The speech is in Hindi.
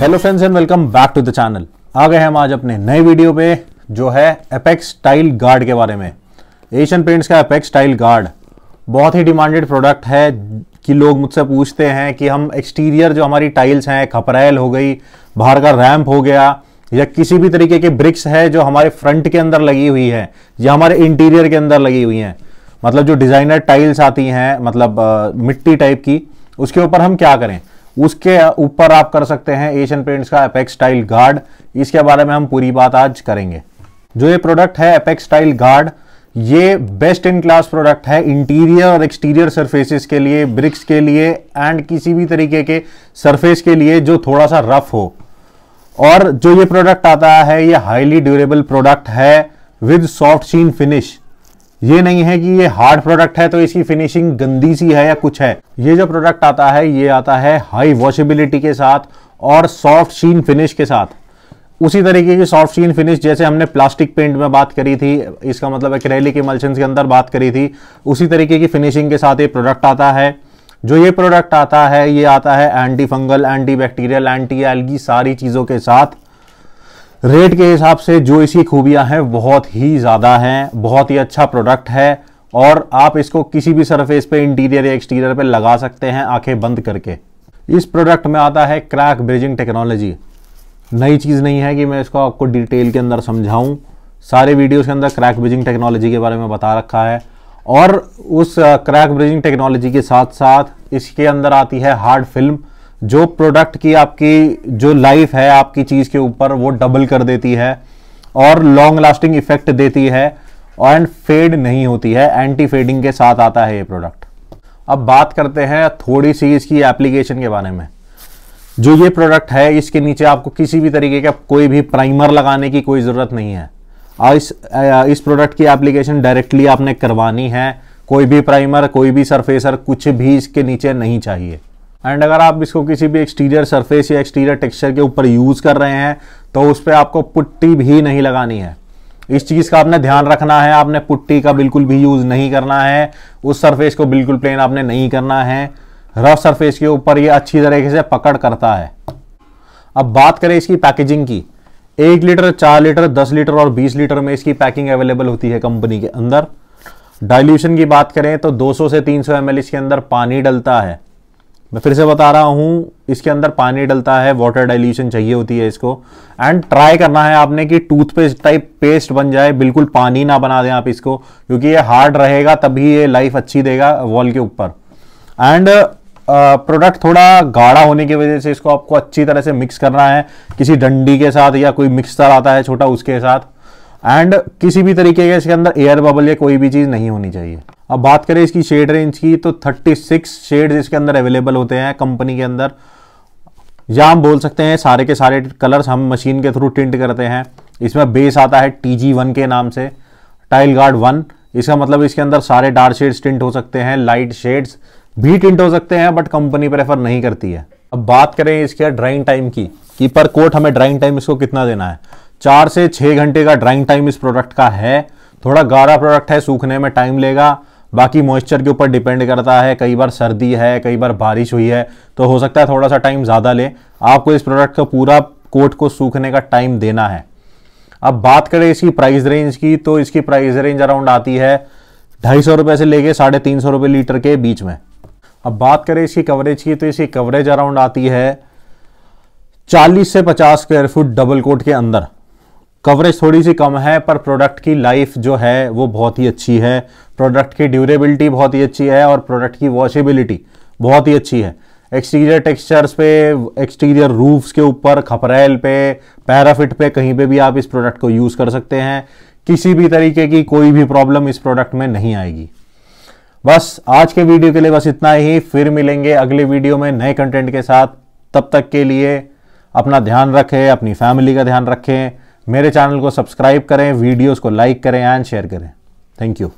hello friends and welcome back to the channel आ गए हम आज अपने नए वीडियो पे जो है अपेक्स टाइल गार्ड के बारे में एशियन पेंट्स का अपेक्स टाइल गार्ड बहुत ही डिमांडेड प्रोडक्ट है कि लोग मुझसे पूछते हैं कि हम एक्सटीरियर जो हमारी टाइल्स हैं खपरेल हो गई बाहर का रैम्प हो गया या किसी भी तरीके के ब्रिक्स है जो हमारे फ्रंट के अंदर लगी हुई है या हमारे इंटीरियर के अंदर लगी हुई हैं मतलब जो डिज़ाइनर टाइल्स आती हैं मतलब आ, मिट्टी टाइप की उसके ऊपर हम क्या करें उसके ऊपर आप कर सकते हैं एशियन पेंट्स का एपेक्स स्टाइल गार्ड इसके बारे में हम पूरी बात आज करेंगे जो ये प्रोडक्ट है एपेक्स स्टाइल गार्ड ये बेस्ट इन क्लास प्रोडक्ट है इंटीरियर और एक्सटीरियर सरफेसेस के लिए ब्रिक्स के लिए एंड किसी भी तरीके के सरफेस के लिए जो थोड़ा सा रफ हो और जो ये प्रोडक्ट आता है ये हाईली ड्यूरेबल प्रोडक्ट है विद सॉफ्ट सीन फिनिश ये नहीं है कि ये हार्ड प्रोडक्ट है तो इसकी फिनिशिंग गंदी सी है या कुछ है ये जो प्रोडक्ट आता है ये आता है हाई वॉशेबिलिटी के साथ और सॉफ्ट शीन फिनिश के साथ उसी तरीके की सॉफ्ट शीन फिनिश जैसे हमने प्लास्टिक पेंट में बात करी थी इसका मतलब के मल्शंस के अंदर बात करी थी उसी तरीके की फिनिशिंग के साथ ये प्रोडक्ट आता है जो ये प्रोडक्ट आता है ये आता है anti fungal anti bacterial anti algae सारी चीज़ों के साथ रेट के हिसाब से जो इसकी खूबियां हैं बहुत ही ज़्यादा हैं बहुत ही अच्छा प्रोडक्ट है और आप इसको किसी भी सरफेस पे इंटीरियर या एक्सटीरियर पे लगा सकते हैं आंखें बंद करके इस प्रोडक्ट में आता है क्रैक ब्रिजिंग टेक्नोलॉजी नई चीज़ नहीं है कि मैं इसको आपको डिटेल के अंदर समझाऊं सारे वीडियोज़ के अंदर क्रैक ब्रिजिंग टेक्नोलॉजी के बारे में बता रखा है और उस क्रैक ब्रिजिंग टेक्नोलॉजी के साथ साथ इसके अंदर आती है हार्ड फिल्म जो प्रोडक्ट की आपकी जो लाइफ है आपकी चीज़ के ऊपर वो डबल कर देती है और लॉन्ग लास्टिंग इफेक्ट देती है एंड फेड नहीं होती है एंटी फेडिंग के साथ आता है ये प्रोडक्ट अब बात करते हैं थोड़ी सी इसकी एप्लीकेशन के बारे में जो ये प्रोडक्ट है इसके नीचे आपको किसी भी तरीके का कोई भी प्राइमर लगाने की कोई ज़रूरत नहीं है और इस इस प्रोडक्ट की एप्लीकेशन डायरेक्टली आपने करवानी है कोई भी प्राइमर कोई भी सरफेसर कुछ भी इसके नीचे नहीं चाहिए एंड अगर आप इसको किसी भी एक्सटीरियर सरफेस या एक्सटीरियर टेक्सचर के ऊपर यूज़ कर रहे हैं तो उस पर आपको पुट्टी भी नहीं लगानी है इस चीज़ का आपने ध्यान रखना है आपने पुट्टी का बिल्कुल भी यूज़ नहीं करना है उस सरफेस को बिल्कुल प्लेन आपने नहीं करना है रफ सरफेस के ऊपर ये अच्छी तरीके से पकड़ करता है अब बात करें इसकी पैकेजिंग की एक लीटर चार लीटर दस लीटर और बीस लीटर में इसकी पैकिंग अवेलेबल होती है कंपनी के अंदर डाइल्यूशन की बात करें तो 200 से 300 सौ इसके अंदर पानी डलता है मैं फिर से बता रहा हूँ इसके अंदर पानी डलता है वाटर डाइल्यूशन चाहिए होती है इसको एंड ट्राई करना है आपने कि टूथपेस्ट टाइप पेस्ट बन जाए बिल्कुल पानी ना बना दें आप इसको क्योंकि ये हार्ड रहेगा तभी ये लाइफ अच्छी देगा वॉल के ऊपर एंड प्रोडक्ट थोड़ा गाढ़ा होने की वजह से इसको आपको अच्छी तरह से मिक्स करना है किसी डंडी के साथ या कोई मिक्सर आता है छोटा उसके साथ एंड किसी भी तरीके के इसके अंदर एयर बबल या कोई भी चीज़ नहीं होनी चाहिए अब बात करें इसकी शेड रेंज की तो 36 शेड इसके अंदर अवेलेबल होते हैं कंपनी के अंदर या हम बोल सकते हैं सारे के सारे कलर्स हम मशीन के थ्रू टिंट करते हैं इसमें बेस आता है टी जी वन के नाम से टाइल गार्ड वन इसका मतलब इसके अंदर सारे डार्क शेड्स टिंट हो सकते हैं लाइट शेड्स भी टिंट हो सकते हैं बट कंपनी प्रेफर नहीं करती है अब बात करें इसके ड्राइंग टाइम की कि पर कोट हमें ड्राइंग टाइम इसको कितना देना है चार से छः घंटे का ड्राइंग टाइम इस प्रोडक्ट का है थोड़ा गाढ़ा प्रोडक्ट है सूखने में टाइम लेगा बाकी मॉइस्चर के ऊपर डिपेंड करता है कई बार सर्दी है कई बार बारिश हुई है तो हो सकता है थोड़ा सा टाइम ज़्यादा ले आपको इस प्रोडक्ट का पूरा कोट को सूखने का टाइम देना है अब बात करें इसकी प्राइस रेंज की तो इसकी प्राइस रेंज अराउंड आती है ढाई सौ रुपये से लेके साढ़े तीन सौ रुपये लीटर के बीच में अब बात करें इसकी कवरेज की तो इसकी कवरेज अराउंड आती है चालीस से पचास स्क्वायर फुट डबल कोट के अंदर कवरेज थोड़ी सी कम है पर प्रोडक्ट की लाइफ जो है वो बहुत ही अच्छी है प्रोडक्ट की ड्यूरेबिलिटी बहुत ही अच्छी है और प्रोडक्ट की वॉशेबिलिटी बहुत ही अच्छी है एक्सटीरियर टेक्सचर्स पे एक्सटीरियर रूफ्स के ऊपर खपरेल पे पैराफिट पे कहीं पे भी आप इस प्रोडक्ट को यूज़ कर सकते हैं किसी भी तरीके की कोई भी प्रॉब्लम इस प्रोडक्ट में नहीं आएगी बस आज के वीडियो के लिए बस इतना ही फिर मिलेंगे अगले वीडियो में नए कंटेंट के साथ तब तक के लिए अपना ध्यान रखें अपनी फैमिली का ध्यान रखें मेरे चैनल को सब्सक्राइब करें वीडियोस को लाइक करें एंड शेयर करें थैंक यू